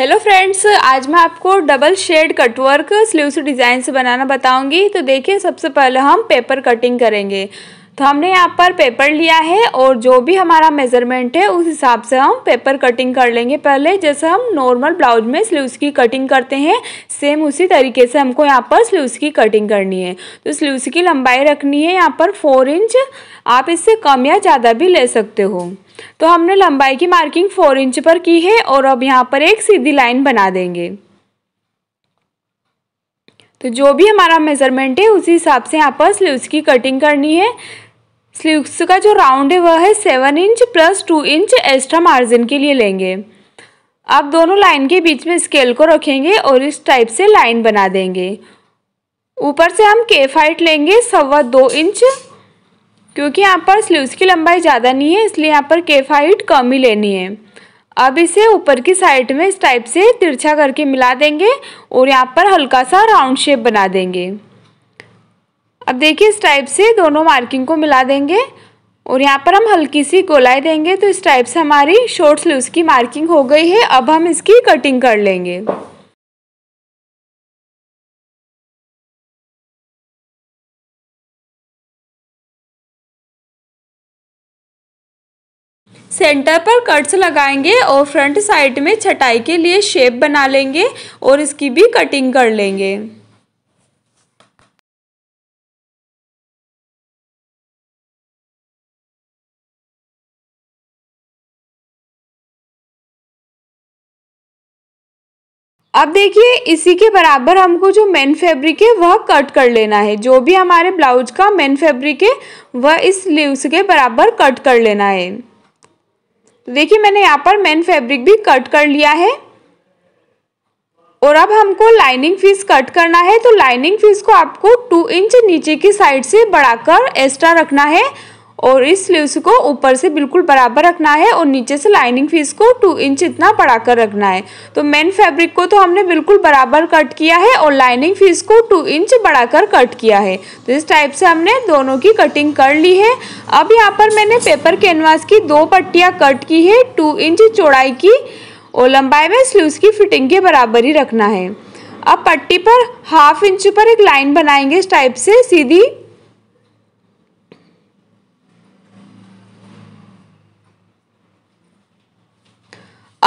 hello friends आज मैं आपको double shade cutwork sleeves design से बनाना बताऊंगी तो देखिए सबसे पहले हम पेपर कटिंग करेंगे तो हमने यहाँ पर पेपर लिया है और जो भी हमारा मेज़रमेंट है उस हिसाब से हम पेपर कटिंग कर लेंगे पहले जैसे हम नॉर्मल ब्लाउज में स्लीव्स की कटिंग करते हैं सेम उसी तरीके से हमको यहाँ पर स्लीव्स की कटिंग करनी है तो स्लीव्स की लंबाई रखनी है यहाँ पर फोर इंच आप इससे कम या ज़्यादा भी ले सकते हो तो हमने लंबाई की मार्किंग फोर इंच पर की है और अब यहाँ पर एक सीधी लाइन बना देंगे तो जो भी हमारा मेज़रमेंट है उसी हिसाब से यहाँ पर स्लीव्स की कटिंग करनी है स्लीव्स का जो राउंड है वह है seven inch plus two inch extra margin के लिए लेंगे आप दोनों लाइन के बीच में स्केल को रखेंगे और इस टाइप से लाइन बना देंगे ऊपर से हम के फाइट लेंगे सवा दो इंच क्योंकि यहाँ पर स्लीव्स की लंबाई ज़्यादा नहीं है इसलिए यहाँ पर केफ हाइट कम ही लेनी है अब इसे ऊपर की साइड में इस टाइप से तिरछा करके मिला देंगे और यहाँ पर हल्का सा राउंड शेप बना देंगे अब देखिए इस टाइप से दोनों मार्किंग को मिला देंगे और यहाँ पर हम हल्की सी गोलाई देंगे तो इस टाइप से हमारी शॉर्ट स्लीव्स की मार्किंग हो गई है अब हम इसकी कटिंग कर लेंगे सेंटर पर कट्स लगाएंगे और फ्रंट साइड में छटाई के लिए शेप बना लेंगे और इसकी भी कटिंग कर लेंगे अब देखिए इसी के बराबर हमको जो मेन फैब्रिक है वह कट कर लेना है जो भी हमारे ब्लाउज का मेन फैब्रिक है वह इस लीव्स के बराबर कट कर लेना है देखिए मैंने यहाँ पर मेन फैब्रिक भी कट कर लिया है और अब हमको लाइनिंग फीस कट करना है तो लाइनिंग फीस को आपको टू इंच नीचे की साइड से बढ़ाकर एक्स्ट्रा रखना है और इस स्लीव्स को ऊपर से बिल्कुल बराबर रखना है और नीचे से लाइनिंग फीस को टू इंच इतना बढ़ा कर रखना है तो मेन फैब्रिक को तो हमने बिल्कुल बराबर कट किया है और लाइनिंग फीस को टू इंच बढ़ा कर कट किया है तो इस टाइप से हमने दोनों की कटिंग कर ली है अब यहाँ पर मैंने पेपर कैनवास की दो पट्टियाँ कट की है टू इंच चौड़ाई की और लंबाई में स्लीव्स की फिटिंग के बराबर ही रखना है अब पट्टी पर हाफ इंच पर एक लाइन बनाएंगे इस टाइप से सीधी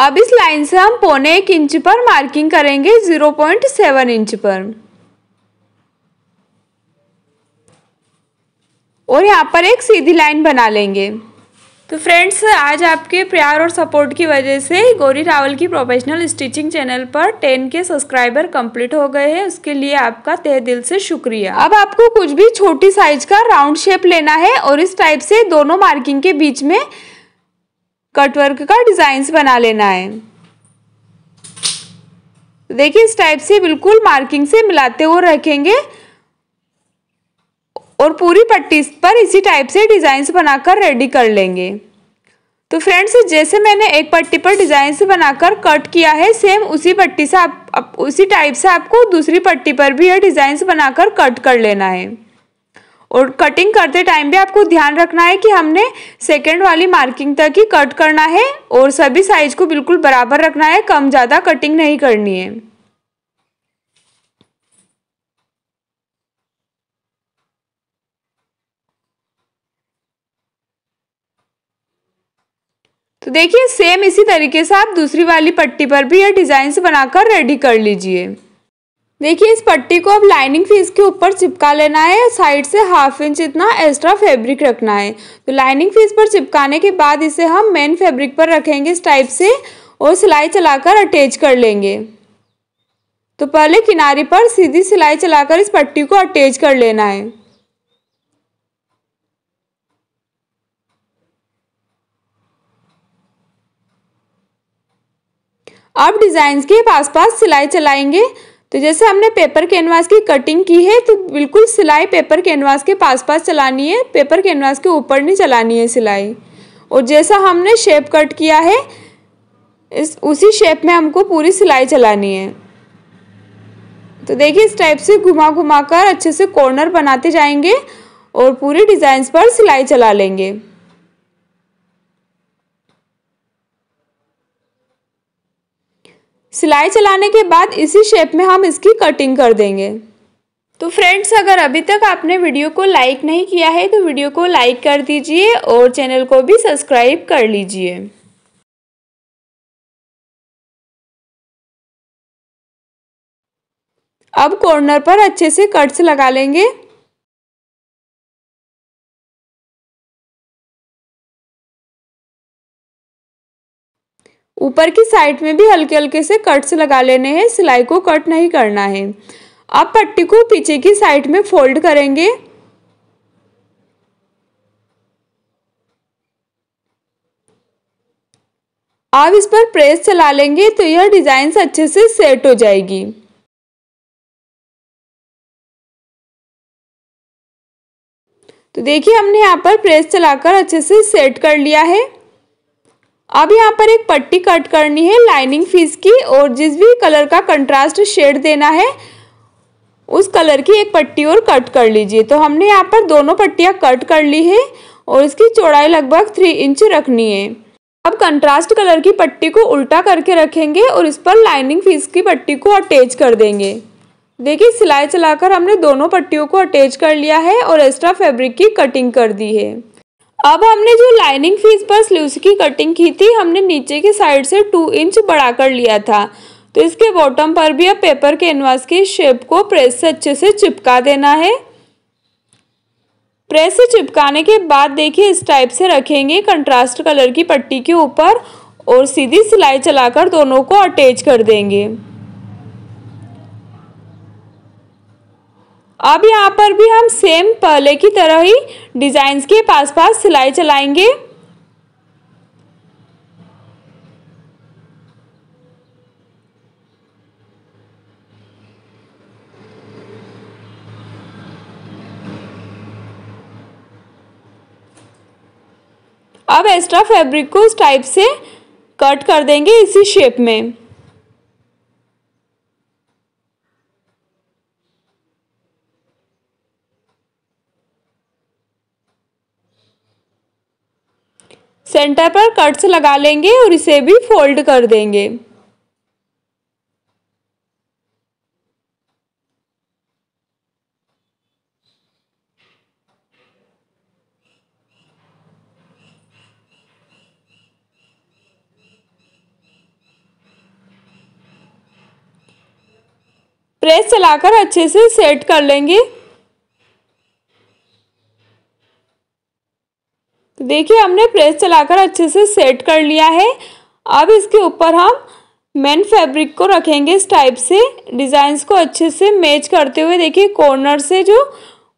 अब इस लाइन से हम पौने एक इंच पर मार्किंग करेंगे ज़ीरो पॉइंट सेवन इंच पर और यहाँ पर एक सीधी लाइन बना लेंगे तो फ्रेंड्स आज आपके प्यार और सपोर्ट की वजह से गौरी रावल की प्रोफेशनल स्टिचिंग चैनल पर 10 के सब्सक्राइबर कंप्लीट हो गए हैं उसके लिए आपका तह दिल से शुक्रिया अब आपको कुछ भी छोटी साइज का राउंड शेप लेना है और इस टाइप से दोनों मार्किंग के बीच में कटवर्क का डिज़ाइंस बना लेना है देखिए इस टाइप से बिल्कुल मार्किंग से मिलाते हुए रखेंगे और पूरी पट्टी पर इसी टाइप से डिज़ाइंस बनाकर रेडी कर लेंगे तो फ्रेंड्स जैसे मैंने एक पट्टी पर डिज़ाइन से बनाकर कट किया है सेम उसी पट्टी से आप, उसी टाइप से आपको दूसरी पट्टी पर भी यह डिज़ाइंस बनाकर कट कर लेना है और कटिंग करते टाइम भी आपको ध्यान रखना है कि हमने सेकेंड वाली मार्किंग तक ही कट करना है और सभी साइज को बिल्कुल बराबर रखना है कम ज़्यादा कटिंग नहीं करनी है तो देखिए सेम इसी तरीके से आप दूसरी वाली पट्टी पर भी यह से बनाकर रेडी कर लीजिए देखिए इस पट्टी को अब लाइनिंग फीस के ऊपर चिपका लेना है साइड से हाफ इंच इतना एक्स्ट्रा फैब्रिक रखना है तो लाइनिंग फीस पर चिपकाने के बाद इसे हम मेन फैब्रिक पर रखेंगे इस टाइप से और सिलाई चलाकर अटैच कर लेंगे तो पहले किनारे पर सीधी सिलाई चलाकर इस पट्टी को अटैच कर लेना है अब डिजाइन के पास पास सिलाई चलाएंगे तो जैसे हमने पेपर कैनवास की कटिंग की है तो बिल्कुल सिलाई पेपर कैनवास के पास पास चलानी है पेपर कैनवास के ऊपर नहीं चलानी है सिलाई और जैसा हमने शेप कट किया है इस उसी शेप में हमको पूरी सिलाई चलानी है तो देखिए इस टाइप से घुमा घुमा कर अच्छे से कॉर्नर बनाते जाएंगे और पूरे डिज़ाइंस पर सिलाई चला लेंगे सिलाई चलाने के बाद इसी शेप में हम इसकी कटिंग कर देंगे तो फ्रेंड्स अगर अभी तक आपने वीडियो को लाइक नहीं किया है तो वीडियो को लाइक कर दीजिए और चैनल को भी सब्सक्राइब कर लीजिए अब कॉर्नर पर अच्छे से कट्स लगा लेंगे ऊपर की साइड में भी हल्के हल्के से कट्स लगा लेने हैं सिलाई को कट नहीं करना है अब पट्टी को पीछे की साइड में फोल्ड करेंगे आप इस पर प्रेस चला लेंगे तो यह डिजाइन अच्छे से सेट हो जाएगी तो देखिए हमने यहाँ पर प्रेस चलाकर अच्छे से सेट कर लिया है अब यहाँ पर एक पट्टी कट करनी है लाइनिंग फीस की और जिस भी कलर का कंट्रास्ट शेड देना है उस कलर की एक पट्टी और कट कर लीजिए तो हमने यहाँ पर दोनों पट्टियाँ कट कर ली है और इसकी चौड़ाई लगभग थ्री इंच रखनी है अब कंट्रास्ट कलर की पट्टी को उल्टा करके रखेंगे और इस पर लाइनिंग फीस की पट्टी को अटैच कर देंगे देखिए सिलाई चलाकर हमने दोनों पट्टियों को अटैच कर लिया है और एक्स्ट्रा फैब्रिक की कटिंग कर दी है अब हमने जो लाइनिंग फीस पर स्लीव्स की कटिंग की थी हमने नीचे के साइड से टू इंच बढ़ा कर लिया था तो इसके बॉटम पर भी अब पेपर कैनवास के शेप को प्रेस से अच्छे से चिपका देना है प्रेस से चिपकाने के बाद देखिए इस टाइप से रखेंगे कंट्रास्ट कलर की पट्टी के ऊपर और सीधी सिलाई चलाकर दोनों को अटैच कर देंगे अब यहाँ पर भी हम सेम पहले की तरह ही डिजाइंस के पास पास सिलाई चलाएंगे अब एक्स्ट्रा फैब्रिक को उस टाइप से कट कर देंगे इसी शेप में सेंटर पर कट्स लगा लेंगे और इसे भी फोल्ड कर देंगे प्रेस चलाकर अच्छे से सेट कर लेंगे देखिए हमने प्रेस चलाकर अच्छे से सेट कर लिया है अब इसके ऊपर हम मेन फैब्रिक को रखेंगे इस टाइप से डिज़ाइंस को अच्छे से मैच करते हुए देखिए कॉर्नर से जो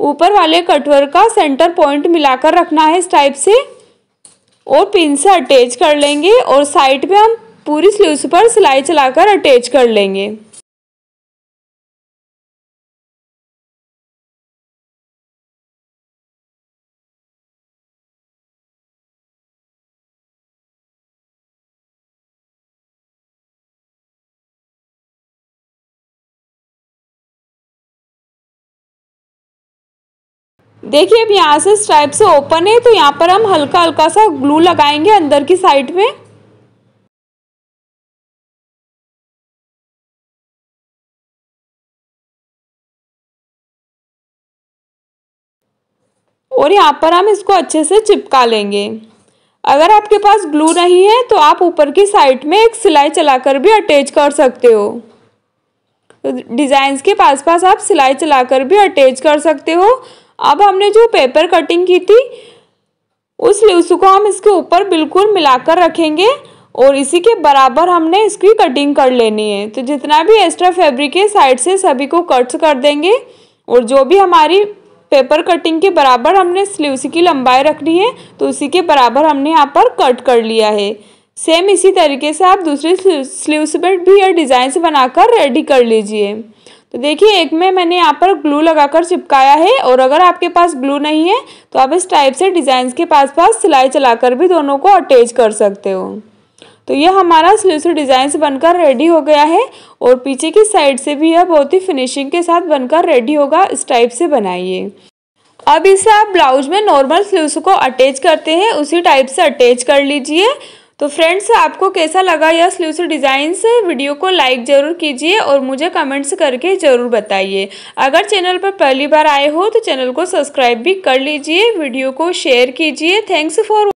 ऊपर वाले कटवर का सेंटर पॉइंट मिलाकर रखना है इस टाइप से और पिन से अटैच कर लेंगे और साइड पे हम पूरी स्लीव्स पर सिलाई चलाकर अटैच कर लेंगे देखिए अब यहाँ से स्ट्राइप से ओपन है तो यहाँ पर हम हल्का हल्का सा ग्लू लगाएंगे अंदर की साइड में और यहाँ पर हम इसको अच्छे से चिपका लेंगे अगर आपके पास ग्लू नहीं है तो आप ऊपर की साइड में एक सिलाई चलाकर भी अटैच कर सकते हो डिज़ाइंस तो के पास पास आप सिलाई चलाकर भी अटैच कर सकते हो अब हमने जो पेपर कटिंग की थी उस लेस को हम इसके ऊपर बिल्कुल मिलाकर रखेंगे और इसी के बराबर हमने इसकी कटिंग कर लेनी है तो जितना भी एक्स्ट्रा फैब्रिक है साइड से सभी को कट्स कर देंगे और जो भी हमारी पेपर कटिंग के बराबर हमने स्लीव्स की लंबाई रखनी है तो उसी के बराबर हमने यहाँ पर कट कर लिया है सेम इसी तरीके से आप दूसरे स्लीव्स पर भी यह से बनाकर रेडी कर लीजिए तो देखिए एक में मैंने यहाँ पर ग्लू लगाकर चिपकाया है और अगर आपके पास ग्लू नहीं है तो आप इस टाइप से डिज़ाइंस के पास पास सिलाई चलाकर भी दोनों को अटैच कर सकते हो तो यह हमारा स्लीवसी डिज़ाइंस बनकर रेडी हो गया है और पीछे की साइड से भी यह बहुत ही फिनिशिंग के साथ बनकर रेडी होगा इस टाइप से बनाइए अब इसे आप ब्लाउज में नॉर्मल स्लीव्स को अटैच करते हैं उसी टाइप से अटैच कर लीजिए तो फ्रेंड्स आपको कैसा लगा यह स्लूस डिज़ाइंस वीडियो को लाइक ज़रूर कीजिए और मुझे कमेंट्स करके ज़रूर बताइए अगर चैनल पर पहली बार आए हो तो चैनल को सब्सक्राइब भी कर लीजिए वीडियो को शेयर कीजिए थैंक्स फॉर